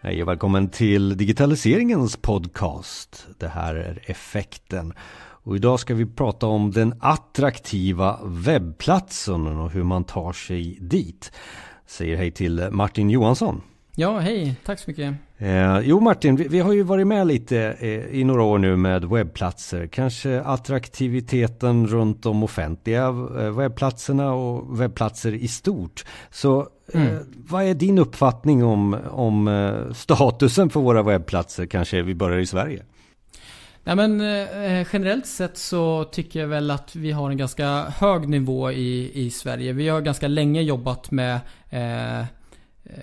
Hej och välkommen till digitaliseringens podcast. Det här är Effekten. Och idag ska vi prata om den attraktiva webbplatsen och hur man tar sig dit. Säger hej till Martin Johansson. Ja, hej. Tack så mycket. Eh, jo Martin, vi, vi, har ju varit med lite eh, i några år nu med webbplatser. Kanske attraktiviteten runt de offentliga eh, webbplatserna och webbplatser i stort. Så eh, mm. vad är din uppfattning om, om eh, statusen för våra webbplatser? Kanske vi börjar i Sverige? Ja, men, eh, generellt sett så tycker jag väl att vi har en ganska hög nivå i, i Sverige. Vi har ganska länge jobbat med eh,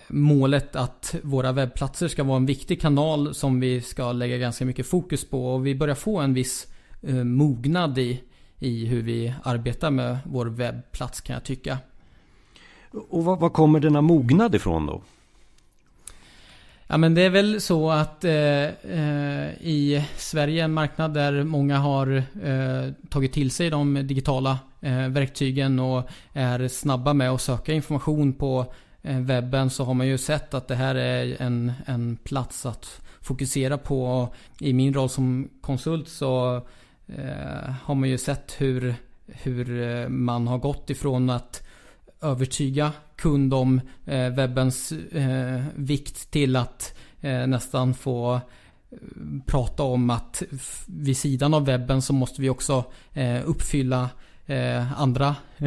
målet att våra webbplatser ska vara en viktig kanal som vi ska lägga ganska mycket fokus på. Och vi börjar få en viss eh, mognad i, i hur vi arbetar med vår webbplats kan jag tycka. Och vad, vad kommer denna mognad ifrån då? Ja men det är väl så att eh, eh, i Sverige, en marknad där många har eh, tagit till sig de digitala eh, verktygen och är snabba med att söka information på Eh, webben så har man ju sett att det här är en, en plats att fokusera på. I min roll som konsult så eh, har man ju sett hur, hur eh, man har gått ifrån att övertyga kund om eh, webbens eh, vikt till att eh, nästan få prata om att vid sidan av webben så måste vi också uppfylla eh, andra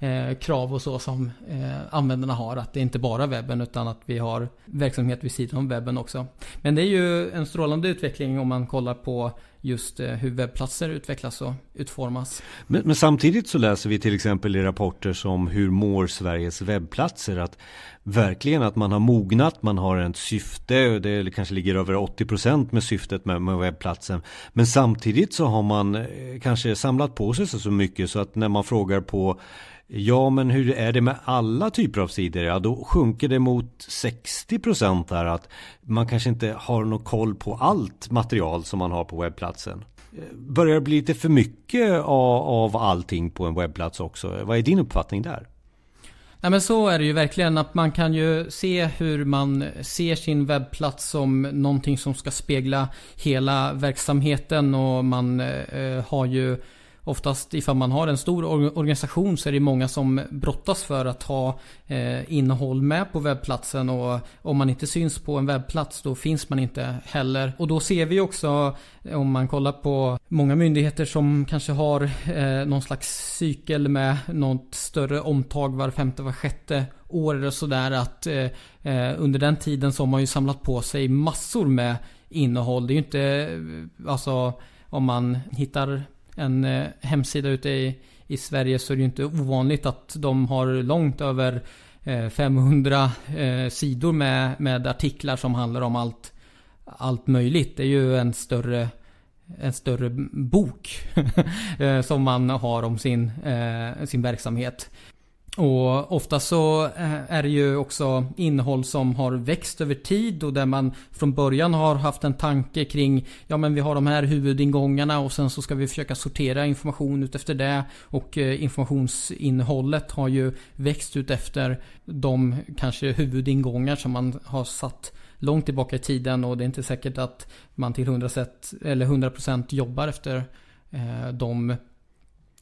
eh, krav och så som eh, användarna har. Att det inte bara är webben utan att vi har verksamhet vid sidan om webben också. Men det är ju en strålande utveckling om man kollar på just eh, hur webbplatser utvecklas och utformas. Men, men, samtidigt så läser vi till exempel i rapporter som Hur mår Sveriges webbplatser? Att verkligen att man har mognat, man har ett syfte, det kanske ligger över 80% med syftet med, med webbplatsen. Men samtidigt så har man eh, kanske samlat på sig så mycket så att när man frågar på Ja, men hur är det med alla typer av sidor? Ja, då sjunker det mot 60 procent där att man kanske inte har någon koll på allt material som man har på webbplatsen. Eh, börjar det bli lite för mycket av, av allting på en webbplats också? Vad är din uppfattning där? Ja men så är det ju verkligen att man kan ju se hur man ser sin webbplats som någonting som ska spegla hela verksamheten och man eh, har ju oftast ifall man har en stor organisation så är det många som brottas för att ha eh, innehåll med på webbplatsen och om man inte syns på en webbplats då finns man inte heller. Och då ser vi också eh, om man kollar på många myndigheter som kanske har eh, någon slags cykel med något större omtag var femte, var sjätte år eller sådär att eh, eh, under den tiden så har man ju samlat på sig massor med innehåll. Det är ju inte eh, alltså om man hittar en eh, hemsida ute i, i Sverige så är det ju inte ovanligt att de har långt över 500 eh, eh, sidor med, med artiklar som handlar om allt, allt möjligt. Det är ju en större en större bok som man har om sin, eh, sin verksamhet. Och ofta så eh, är det ju också innehåll som har växt över tid och där man från början har haft en tanke kring ja men vi har de här huvudingångarna och sen så ska vi försöka sortera information utefter det och eh, informationsinnehållet har ju växt utefter de kanske huvudingångar som man har satt långt tillbaka i tiden och det är inte säkert att man till 100%, eller 100 jobbar efter eh, de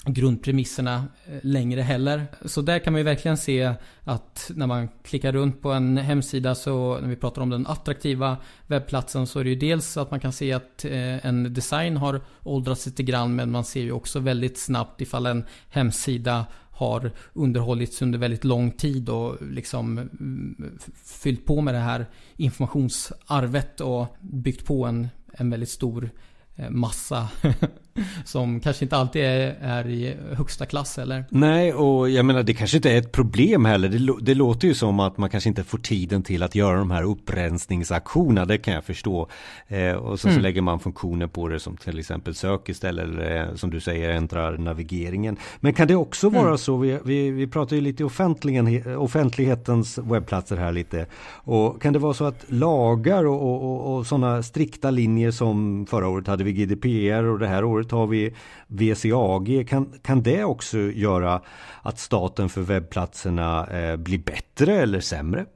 grundpremisserna eh, längre heller. Så där kan man ju verkligen se att när man klickar runt på en hemsida så när vi pratar om den attraktiva webbplatsen så är det ju dels att man kan se att eh, en design har åldrats lite grann men man ser ju också väldigt snabbt ifall en hemsida har underhållits under väldigt lång tid och liksom mm, fyllt på med det här informationsarvet och byggt på en, en väldigt stor eh, massa som kanske inte alltid är, är i högsta klass eller? Nej, och jag menar det kanske inte är ett problem heller. Det, det låter ju som att man kanske inte får tiden till att göra de här upprensningsaktionerna, det kan jag förstå. Eh, och sen mm. så lägger man funktioner på det som till exempel sök istället, eller eh, som du säger ändrar navigeringen. Men kan det också vara mm. så, vi, vi, vi pratar ju lite offentligen, offentlighetens webbplatser här lite, och kan det vara så att lagar och, och, och, och sådana strikta linjer som förra året hade vi GDPR och det här året året har vi VCAG. Kan, kan det också göra att staten för webbplatserna eh, blir bättre eller sämre?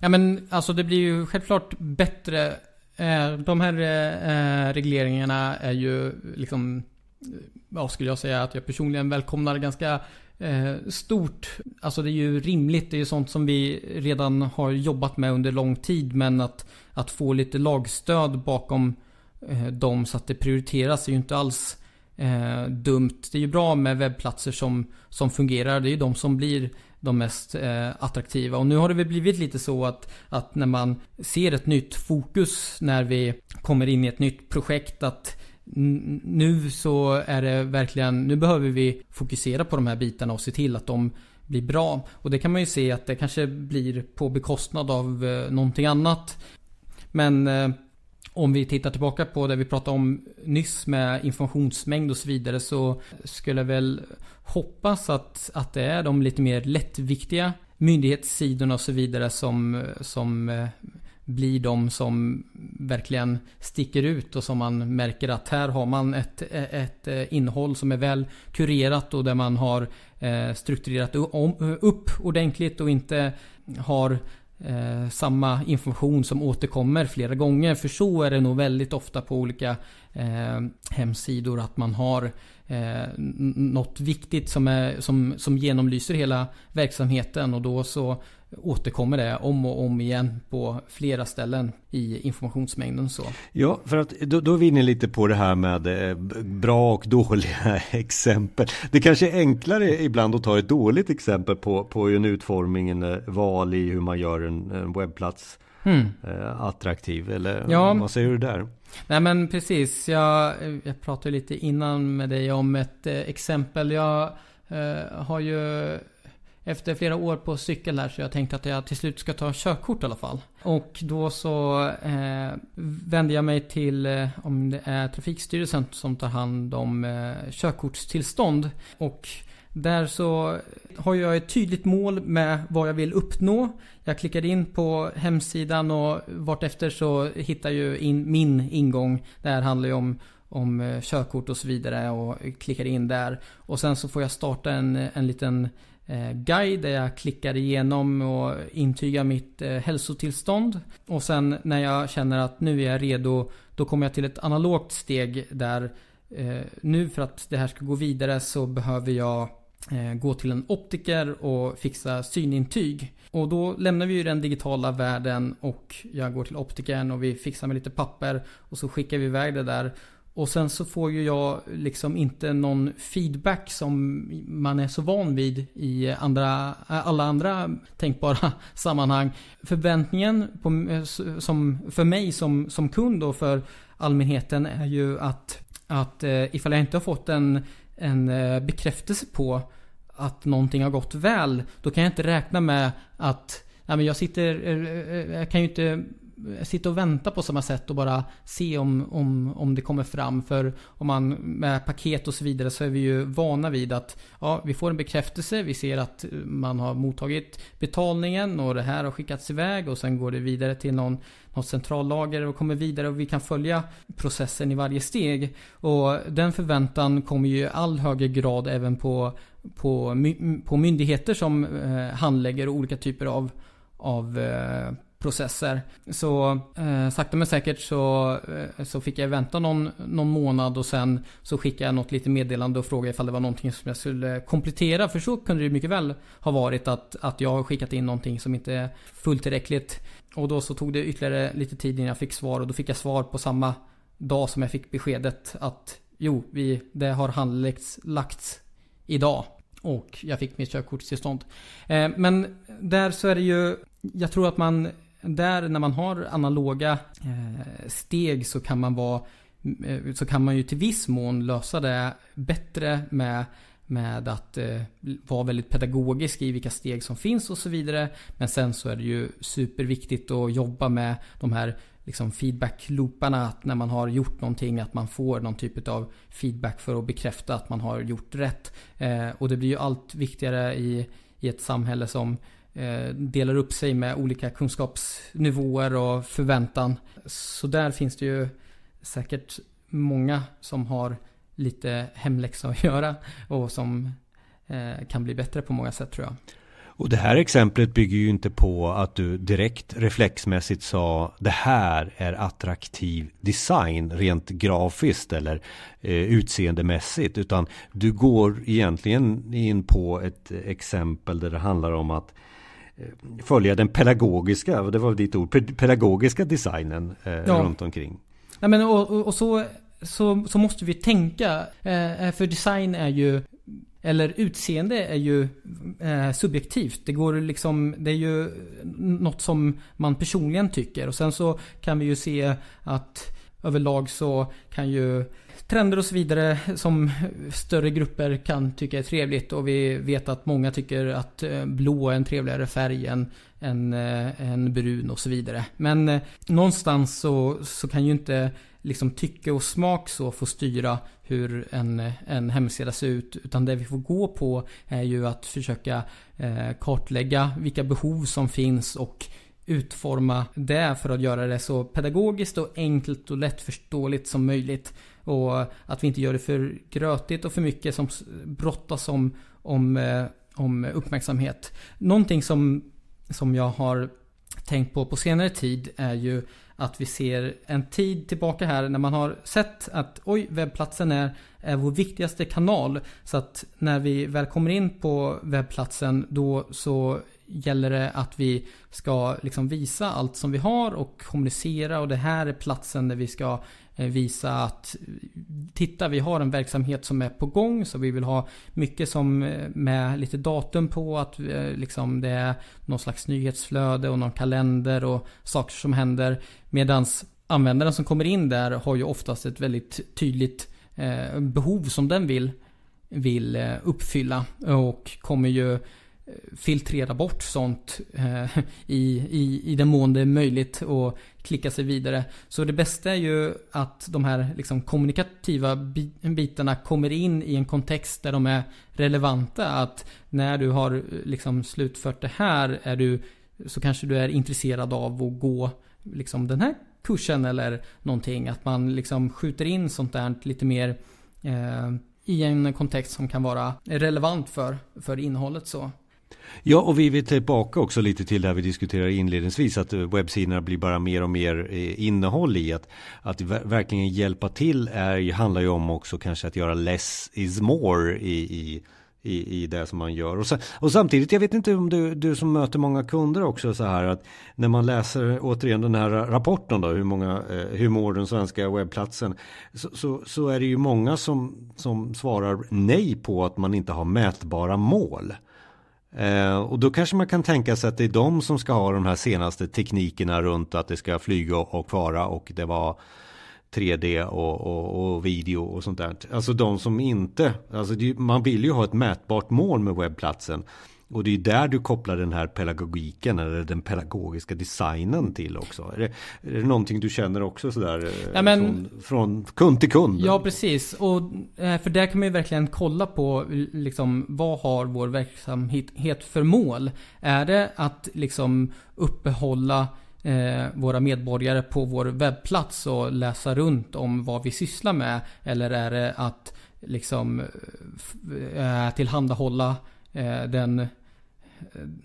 Ja men alltså det blir ju självklart bättre. Eh, de här eh, regleringarna är ju liksom, ja skulle jag säga att jag personligen välkomnar ganska stort. Alltså det är ju rimligt. Det är ju sånt som vi redan har jobbat med under lång tid. Men att, att få lite lagstöd bakom Eh, dem så att det prioriteras är ju inte alls eh, dumt. Det är ju bra med webbplatser som, som fungerar. Det är ju de som blir de mest eh, attraktiva. Och nu har det väl blivit lite så att, att när man ser ett nytt fokus när vi kommer in i ett nytt projekt att nu så är det verkligen, nu behöver vi fokusera på de här bitarna och se till att de blir bra. Och det kan man ju se att det kanske blir på bekostnad av eh, någonting annat. Men eh, om vi tittar tillbaka på det vi pratade om nyss med informationsmängd och så vidare så skulle jag väl hoppas att, att det är de lite mer lättviktiga myndighetssidorna och så vidare som, som eh, blir de som verkligen sticker ut och som man märker att här har man ett, ett eh, innehåll som är väl kurerat och där man har eh, strukturerat upp ordentligt och inte har eh, samma information som återkommer flera gånger. För så är det nog väldigt ofta på olika eh, hemsidor att man har eh, något viktigt som, är, som, som genomlyser hela verksamheten och då så återkommer det om och om igen på flera ställen i informationsmängden. Så. Ja, för att då, då är vi inne lite på det här med eh, bra och dåliga exempel. Det kanske är enklare ibland att ta ett dåligt exempel på, på en utformning, en eh, val i hur man gör en, en webbplats mm. attraktiv. Eller ja. vad säger du där? Nej men precis, jag, jag pratade lite innan med dig om ett eh, exempel. Jag eh, har ju efter flera år på cykel där så jag tänkte att jag till slut ska ta körkort i alla fall. Och då så eh, vände jag mig till, eh, om det är Trafikstyrelsen som tar hand om eh, körkortstillstånd. Och där så har jag ett tydligt mål med vad jag vill uppnå. Jag klickar in på hemsidan och vartefter så hittar jag in min ingång. Det här handlar ju om, om eh, körkort och så vidare och klickar in där. Och sen så får jag starta en, en liten eh, guide där jag klickar igenom och intygar mitt eh, hälsotillstånd. Och sen när jag känner att nu är jag redo då kommer jag till ett analogt steg där nu för att det här ska gå vidare så behöver jag Eh, gå till en optiker och fixa synintyg. Och då lämnar vi ju den digitala världen och jag går till optikern och vi fixar med lite papper och så skickar vi iväg det där. Och sen så får ju jag liksom inte någon feedback som man är så van vid i andra, alla andra tänkbara sammanhang. Förväntningen på, som, för mig som, som kund och för allmänheten är ju att, att eh, ifall jag inte har fått en en eh, bekräftelse på att någonting har gått väl. Då kan jag inte räkna med att, jag sitter, eh, eh, jag kan ju inte sitta och vänta på samma sätt och bara se om, om, om det kommer fram. För om man med paket och så vidare så är vi ju vana vid att ja, vi får en bekräftelse. Vi ser att man har mottagit betalningen och det här har skickats iväg och sen går det vidare till någon, något centrallager och kommer vidare och vi kan följa processen i varje steg. Och den förväntan kommer ju i all högre grad även på, på, på myndigheter som eh, handlägger olika typer av, av eh, processer. Så eh, sakta men säkert så, eh, så fick jag vänta någon, någon månad och sen så skickade jag något litet meddelande och frågade ifall det var någonting som jag skulle komplettera. För så kunde det mycket väl ha varit att, att jag skickat in någonting som inte är fullt tillräckligt. Och då så tog det ytterligare lite tid innan jag fick svar och då fick jag svar på samma dag som jag fick beskedet att jo, vi, det har handlagts lagts idag. Och jag fick mitt körkortstillstånd. Eh, men där så är det ju, jag tror att man där när man har analoga eh, steg så kan man vara eh, så kan man ju till viss mån lösa det bättre med med att eh, vara väldigt pedagogisk i vilka steg som finns och så vidare. Men sen så är det ju superviktigt att jobba med de här liksom, feedback-looparna. Att när man har gjort någonting att man får någon typ av feedback för att bekräfta att man har gjort rätt. Eh, och det blir ju allt viktigare i, i ett samhälle som Eh, delar upp sig med olika kunskapsnivåer och förväntan. Så där finns det ju säkert många som har lite hemläxa att göra och som eh, kan bli bättre på många sätt tror jag. Och det här exemplet bygger ju inte på att du direkt reflexmässigt sa det här är attraktiv design rent grafiskt eller eh, utseendemässigt utan du går egentligen in på ett exempel där det handlar om att Eh, följa den pedagogiska, det var ditt ord, pedagogiska designen eh, ja. runt omkring. Ja, men och, och så, så, så, måste vi tänka. Eh, eh, för design är ju, eller utseende är ju eh, subjektivt. Det går liksom, det är ju något som man personligen tycker. Och sen så kan vi ju se att överlag så kan ju trender och så vidare som större grupper kan tycka är trevligt och vi vet att många tycker att eh, blå är en trevligare färg än, än, eh, än brun och så vidare. Men eh, någonstans så, så kan ju inte liksom tycke och smak så få styra hur en, en hemsida ser ut. Utan det vi får gå på är ju att försöka eh, kartlägga vilka behov som finns och utforma det för att göra det så pedagogiskt och enkelt och lättförståeligt som möjligt. Och att vi inte gör det för grötigt och för mycket som brottas om, om, eh, om uppmärksamhet. Någonting som, som jag har tänkt på på senare tid är ju att vi ser en tid tillbaka här när man har sett att oj, webbplatsen är är vår viktigaste kanal. Så att när vi väl kommer in på webbplatsen då så gäller det att vi ska liksom visa allt som vi har och kommunicera och det här är platsen där vi ska eh, visa att titta vi har en verksamhet som är på gång så vi vill ha mycket som eh, med lite datum på att eh, liksom det är någon slags nyhetsflöde och någon kalender och saker som händer medans användaren som kommer in där har ju oftast ett väldigt tydligt Eh, behov som den vill, vill eh, uppfylla. Och kommer ju eh, filtrera bort sånt i, i, i den mån det är möjligt och klicka sig vidare. Så det bästa är ju att de här liksom kommunikativa bitarna kommer in i en kontext där de är relevanta. Att när du har liksom slutfört det här är du, så kanske du är intresserad av att gå liksom den här kursen eller någonting. Att man liksom skjuter in sånt där lite mer eh, i en kontext som kan vara relevant för, för innehållet. så. Ja, och vi vill tillbaka också lite till det här vi diskuterade inledningsvis att eh, webbsidorna blir bara mer och mer eh, innehåll i att, att verkligen hjälpa till är, handlar ju om också kanske att göra less is more i, i i, i det som man gör. Och, så, och samtidigt, jag vet inte om du, du som möter många kunder också så här att när man läser återigen den här rapporten då, hur, många, eh, hur mår den svenska webbplatsen? Så, så, så, är det ju många som, som svarar nej på att man inte har mätbara mål. Eh, och då kanske man kan tänka sig att det är de som ska ha de här senaste teknikerna runt att det ska flyga och vara och det var 3D och, och, och, video och sånt där. Alltså de som inte, alltså det, man vill ju ha ett mätbart mål med webbplatsen. Och det är där du kopplar den här pedagogiken eller den pedagogiska designen till också. Är det, är det någonting du känner också sådär eh, ja, men, från, från, kund till kund? Ja precis, och, eh, för där kan man ju verkligen kolla på liksom, vad har vår verksamhet för mål? Är det att liksom uppehålla eh, våra medborgare på vår webbplats och läsa runt om vad vi sysslar med? Eller är det att liksom eh, eh tillhandahålla eh, den, eh,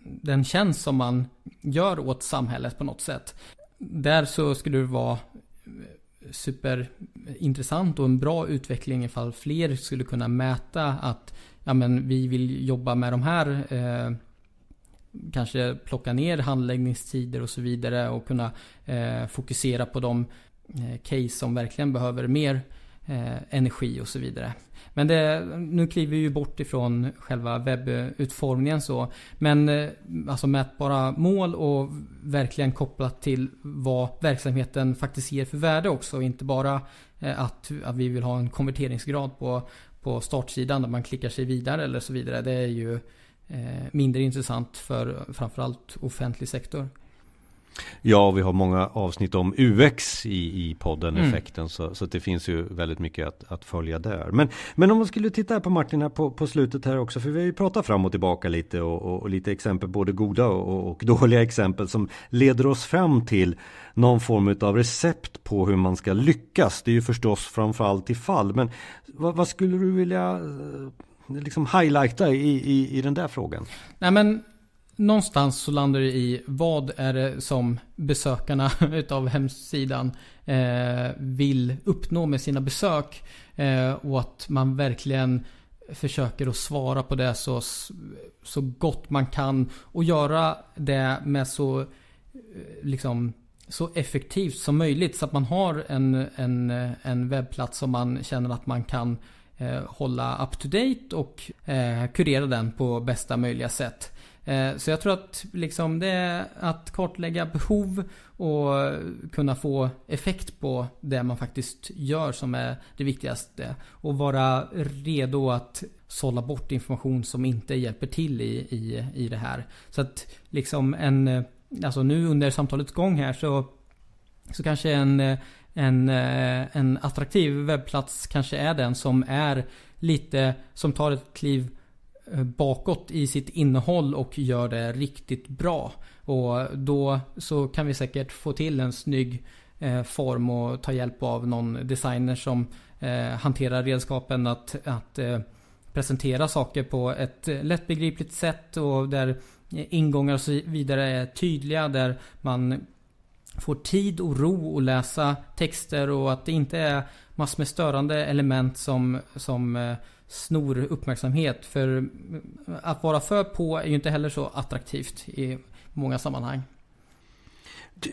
den tjänst som man gör åt samhället på något sätt? Där så skulle det vara eh, superintressant och en bra utveckling ifall fler skulle kunna mäta att ja, men vi vill jobba med de här eh, kanske plocka ner handläggningstider och så vidare och kunna eh, fokusera på de eh, case som verkligen behöver mer eh, energi och så vidare. Men det, nu kliver vi ju bort ifrån själva webbutformningen så. Men eh, alltså mätbara mål och verkligen kopplat till vad verksamheten faktiskt ger för värde också. Inte bara eh, att, att vi vill ha en konverteringsgrad på, på startsidan där man klickar sig vidare eller så vidare. Det är ju Eh, mindre intressant för framförallt offentlig sektor. Ja, vi har många avsnitt om UX i, i podden mm. Effekten så, så det finns ju väldigt mycket att, att följa där. Men, men om man skulle titta på Martin här på, på slutet här också, för vi har ju pratat fram och tillbaka lite och, och, och lite exempel, både goda och, och, dåliga exempel som leder oss fram till någon form av recept på hur man ska lyckas. Det är ju förstås framförallt i fall, men vad, vad skulle du vilja eh, liksom highlighta i, i, i den där frågan? Nej men någonstans så landar det i vad är det som besökarna utav hemsidan eh, vill uppnå med sina besök. Eh, och att man verkligen försöker att svara på det så, så gott man kan. Och göra det med så, eh, liksom, så effektivt som möjligt. Så att man har en, en, en webbplats som man känner att man kan Eh, hålla up to date och eh, kurera den på bästa möjliga sätt. Eh, så jag tror att liksom det att kartlägga behov och kunna få effekt på det man faktiskt gör som är det viktigaste. Och vara redo att sålla bort information som inte hjälper till i, i, i det här. Så att liksom en, alltså nu under samtalets gång här så så kanske en, en, eh, en attraktiv webbplats kanske är den som är lite, som tar ett kliv eh, bakåt i sitt innehåll och gör det riktigt bra. Och då så kan vi säkert få till en snygg eh, form och ta hjälp av någon designer som hanterar redskapen att, att presentera saker på ett lättbegripligt sätt och där ingångar och så vidare är tydliga. Där man får tid och ro att läsa texter och att det inte är massor med störande element som, som eh, snor uppmärksamhet. För eh, att vara för på är ju inte heller så attraktivt i många sammanhang.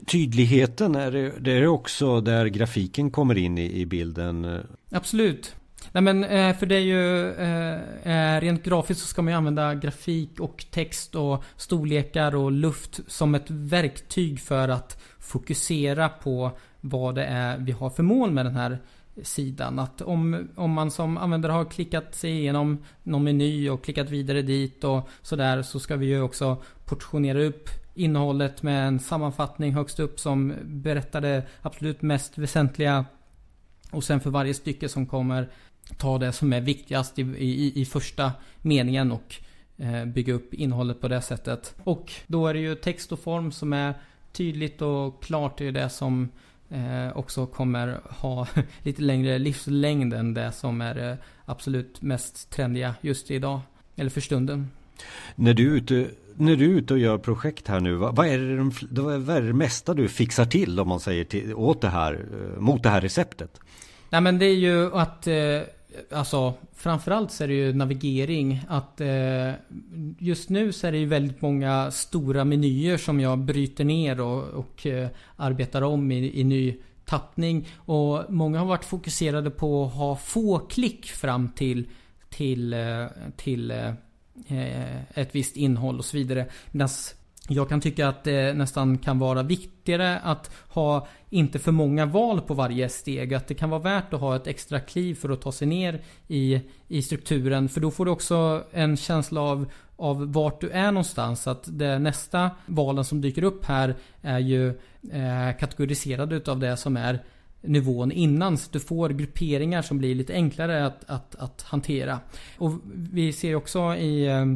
Tydligheten är det, det är också där grafiken kommer in i, i bilden. Eh. Absolut. Nej men eh, för det är ju eh, eh, rent grafiskt så ska man ju använda grafik och text och storlekar och luft som ett verktyg för att fokusera på vad det är vi har för mål med den här sidan. Att om, om man som användare har klickat sig igenom någon meny och klickat vidare dit och sådär så ska vi ju också portionera upp innehållet med en sammanfattning högst upp som berättar det absolut mest väsentliga. Och sen för varje stycke som kommer ta det som är viktigast i, i, i första meningen och eh, bygga upp innehållet på det sättet. Och då är det ju text och form som är tydligt och klart. Det är det som eh, också kommer ha lite längre livslängd än det som är eh, absolut mest trendiga just idag. Eller för stunden. När du är ute, när du är ute och gör projekt här nu, vad, är det, vad är det mesta du fixar till om man säger till, åt det här, eh, mot det här receptet? Nej men det är ju att eh, Alltså framförallt så är det ju navigering. Att eh, just nu så är det ju väldigt många stora menyer som jag bryter ner och, och eh, arbetar om i, i ny tappning. Och många har varit fokuserade på att ha få klick fram till, till, eh, till eh, eh, ett visst innehåll och så vidare. Medan jag kan tycka att det nästan kan vara viktigare att ha inte för många val på varje steg. Att det kan vara värt att ha ett extra kliv för att ta sig ner i, i strukturen. För då får du också en känsla av, av vart du är någonstans. Att det, nästa valen som dyker upp här är ju eh, kategoriserade utav det som är nivån innan. Så du får grupperingar som blir lite enklare att, att, att hantera. Och Vi ser också i eh,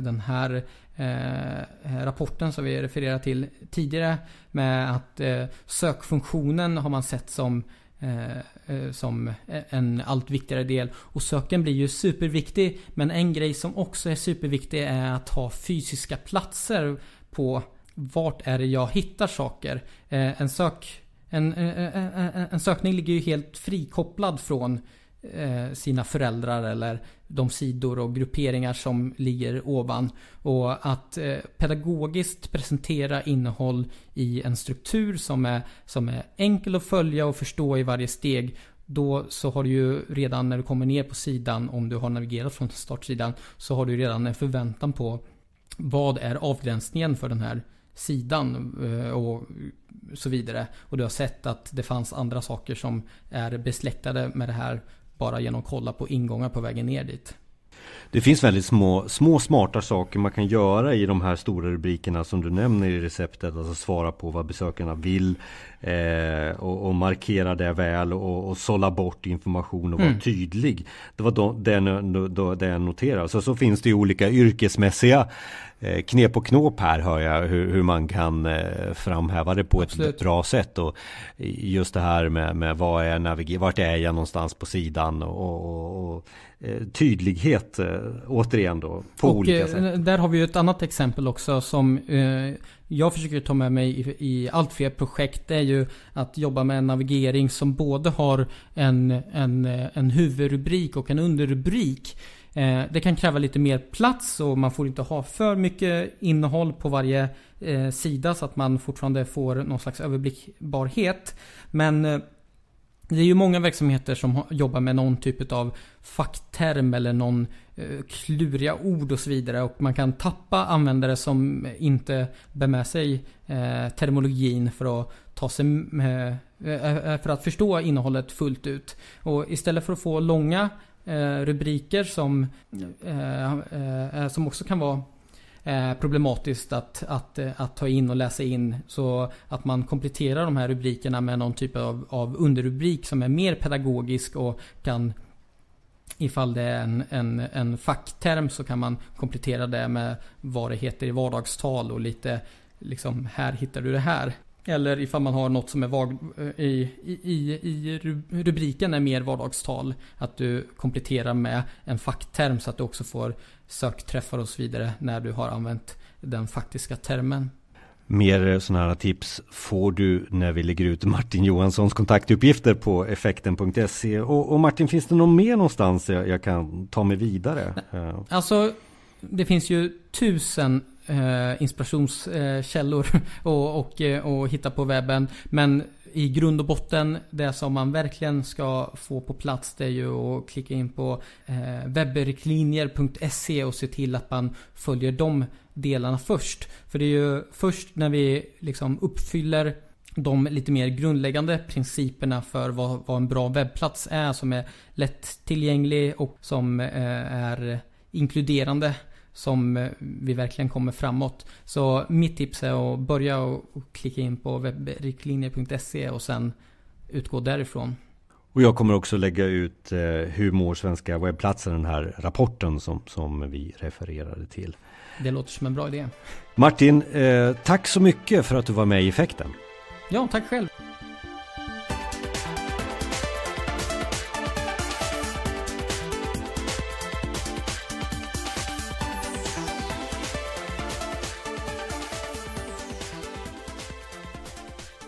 den här eh, rapporten som vi refererar till tidigare med att eh, sökfunktionen har man sett som eh, eh, som en allt viktigare del. Och söken blir ju superviktig. Men en grej som också är superviktig är att ha fysiska platser på vart är det jag hittar saker. Eh, en, sök, en, en, en sökning ligger ju helt frikopplad från Eh, sina föräldrar eller de sidor och grupperingar som ligger ovan. Och att eh, pedagogiskt presentera innehåll i en struktur som är, som är enkel att följa och förstå i varje steg. Då så har du ju redan när du kommer ner på sidan, om du har navigerat från startsidan, så har du redan en förväntan på vad är avgränsningen för den här sidan eh, och så vidare. Och du har sett att det fanns andra saker som är besläktade med det här bara genom att kolla på ingångar på vägen ner dit. Det finns väldigt små, små smarta saker man kan göra i de här stora rubrikerna som du nämner i receptet. Alltså svara på vad besökarna vill eh, och, och, markera det väl och, och sålla bort information och vara mm. tydlig. Det var det jag noterade. Så, så finns det ju olika yrkesmässiga Eh, knep och knåp här hör jag hur, hur man kan eh, framhäva det på Absolut. ett bra sätt. Och just det här med, med vad är naviger- vart är jag någonstans på sidan och, och, och eh, tydlighet återigen då på och, olika sätt. Där har vi ju ett annat exempel också som jag försöker ta med mig i, i allt fler projekt. Det är ju att jobba med en navigering som både har en, en, en huvudrubrik och en underrubrik. Eh, det kan kräva lite mer plats och man får inte ha för mycket innehåll på varje eh, sida så att man fortfarande får någon slags överblickbarhet. Men eh, det är ju många verksamheter som jobbar med någon typ av fackterm eller någon kluriga ord och så vidare. Och man kan tappa användare som inte bär med sig termologin för att ta sig för att förstå innehållet fullt ut. Och istället för att få långa Eh, rubriker som, eh, eh, som också kan vara problematiskt att, att, att ta in och läsa in. Så att man kompletterar de här rubrikerna med någon typ av, av underrubrik som är mer pedagogisk och kan Ifall det är en, en, en fackterm så kan man komplettera det med vad det heter i vardagstal och lite liksom här hittar du det här. Eller ifall man har något som är vag, eh, i, i, i rubriken är mer vardagstal. Att du kompletterar med en fackterm så att du också får sökträffar och så vidare när du har använt den faktiska termen. Mer eh, sådana här tips får du när vi lägger ut Martin Johanssons kontaktuppgifter på effekten.se. Och, och, Martin, finns det någon mer någonstans jag, jag kan ta mig vidare? Alltså, det finns ju tusen Eh, inspirationskällor och, och, eh, och hitta på webben. Men i grund och botten, det som man verkligen ska få på plats det är ju att klicka in på eh, webbriktlinjer.se och se till att man följer de delarna först. För det är ju först när vi liksom uppfyller de lite mer grundläggande principerna för vad, vad en bra webbplats är som är lättillgänglig och som är inkluderande som eh, vi verkligen kommer framåt. Så mitt tips är att börja och klicka in på webbriktlinjer.se och sen utgå därifrån. Och jag kommer också lägga ut eh, Hur mår svenska webbplatsen? Den här rapporten som, som vi refererade till. Det låter som en bra idé. Martin, eh, tack så mycket för att du var med i Effekten. Ja, tack själv.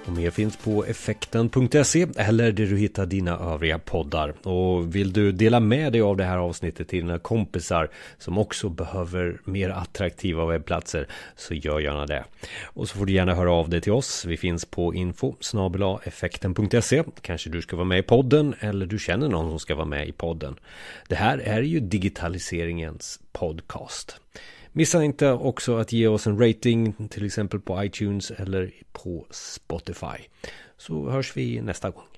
Och mer finns på effekten.se eller där du hittar dina övriga poddar. Och vill du dela med dig av det här avsnittet till dina kompisar som också behöver mer attraktiva webbplatser så gör gärna det. Och så får du gärna höra av dig till oss. Vi finns på info effekten.se. Kanske du ska vara med i podden eller du känner någon som ska vara med i podden. Det här är ju digitaliseringens podcast. Missa inte också att ge oss en rating till exempel på iTunes eller på Spotify. Så hörs vi nästa gång.